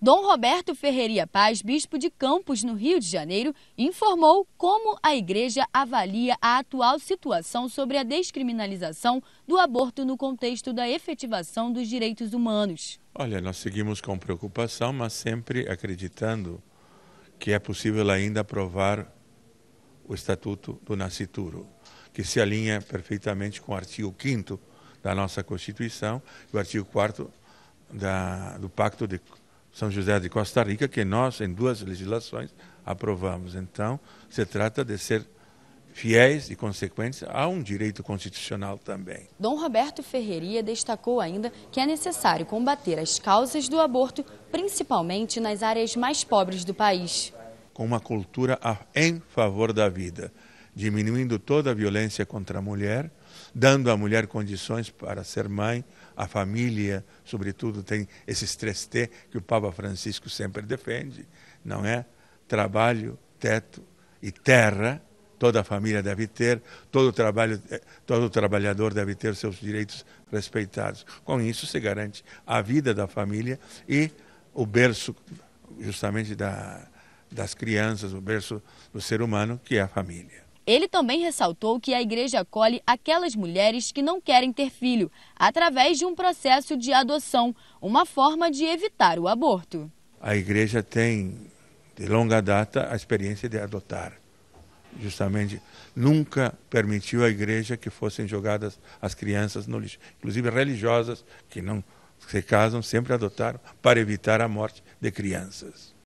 Dom Roberto Ferreira Paz, bispo de Campos, no Rio de Janeiro, informou como a igreja avalia a atual situação sobre a descriminalização do aborto no contexto da efetivação dos direitos humanos. Olha, nós seguimos com preocupação, mas sempre acreditando que é possível ainda aprovar o Estatuto do Nascituro, que se alinha perfeitamente com o artigo 5 da nossa Constituição e o artigo 4 do Pacto de são José de Costa Rica, que nós, em duas legislações, aprovamos. Então, se trata de ser fiéis e consequentes a um direito constitucional também. Dom Roberto Ferreria destacou ainda que é necessário combater as causas do aborto, principalmente nas áreas mais pobres do país. Com uma cultura em favor da vida diminuindo toda a violência contra a mulher, dando à mulher condições para ser mãe, a família, sobretudo, tem esses três T que o Papa Francisco sempre defende, não é? Trabalho, teto e terra. Toda a família deve ter, todo, trabalho, eh, todo trabalhador deve ter seus direitos respeitados. Com isso se garante a vida da família e o berço justamente da, das crianças, o berço do ser humano, que é a família. Ele também ressaltou que a igreja acolhe aquelas mulheres que não querem ter filho, através de um processo de adoção, uma forma de evitar o aborto. A igreja tem, de longa data, a experiência de adotar. Justamente, nunca permitiu à igreja que fossem jogadas as crianças no lixo. Inclusive, religiosas que não se casam sempre adotaram para evitar a morte de crianças.